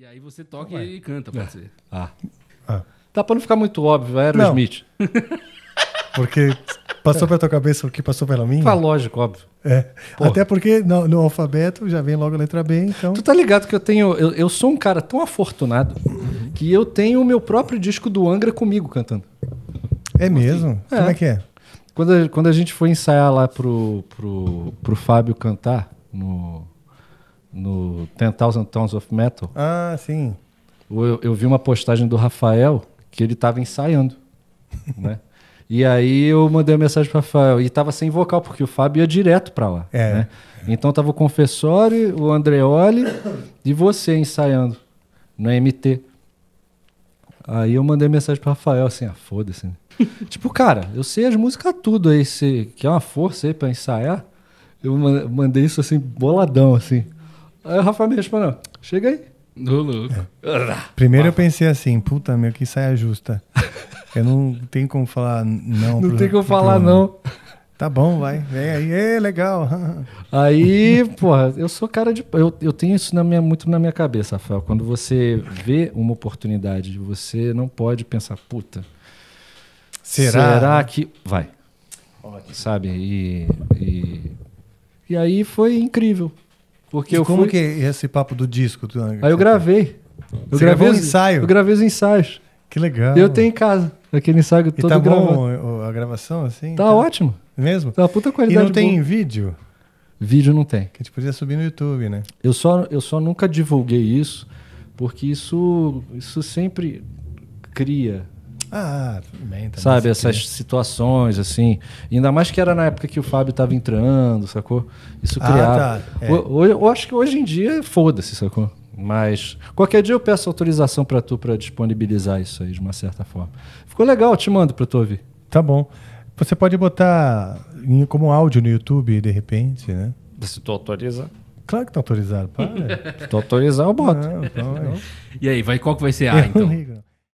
E aí você toca então e canta, pode é. ser. Ah. Tá pra não ficar muito óbvio, é Aerosmith. Porque passou pela tua cabeça o que passou pela minha? Tá lógico, óbvio. É. Até porque no, no, alfabeto já vem logo a letra B, então. Tu tá ligado que eu tenho. Eu, eu sou um cara tão afortunado que eu tenho o meu próprio disco do Angra comigo cantando. É mesmo? É. Como é que é? Quando a, quando a gente foi ensaiar lá pro, pro, pro Fábio cantar no, no Ten Thousand Tons of Metal. Ah, sim. Eu, eu vi uma postagem do Rafael que ele estava ensaiando, né? E aí eu mandei uma mensagem para Rafael e tava sem vocal porque o Fábio ia direto para lá. É. Né? Então tava o Confessori o Andreoli e você ensaiando na MT. Aí eu mandei mensagem para Rafael assim, ah, foda-se. Né? tipo, cara, eu sei as músicas tudo aí, se que é uma força aí para ensaiar. Eu mandei isso assim boladão assim. Aí o Rafael me respondeu: chega aí. Do louco. Primeiro eu pensei assim, puta meu, que saia justa. Eu não tenho como falar não. Não pro, tem como falar pro... não. Tá bom, vai. Vem aí, é legal. Aí, porra, eu sou cara de. Eu, eu tenho isso na minha, muito na minha cabeça, Rafael. Quando você vê uma oportunidade, você não pode pensar, puta. Será? Será que. Vai. Ótimo. Sabe? E, e, e aí foi incrível. Porque e eu como fui... que é esse papo do disco? Tu... Aí eu gravei. Eu Você gravei os... ensaio? Eu gravei os ensaios. Que legal. Eu tenho em casa. Aquele ensaio todo e tá gravado. bom a gravação, assim? Tá, tá, ótimo. Mesmo? Tá uma puta qualidade. E não tem boa. vídeo? Vídeo não tem. Que a gente podia subir no YouTube, né? Eu só, eu só nunca divulguei isso, porque isso, isso sempre cria ah, tudo bem. Sabe, essas situações, assim. Ainda mais que era na época que o Fábio estava entrando, sacou? Isso ah, criava. tá. é. eu, eu, eu acho que hoje em dia, foda-se, sacou? Mas qualquer dia eu peço autorização para tu para disponibilizar isso aí de uma certa forma. Ficou legal, te mando para tu ouvir. Tá bom. Você pode botar em, como áudio no YouTube de repente, né? Se tu autoriza. Claro que tá autorizado, para. Se tu autorizar, eu boto. Não, não, não. É. E aí, vai, qual que vai ser a, então?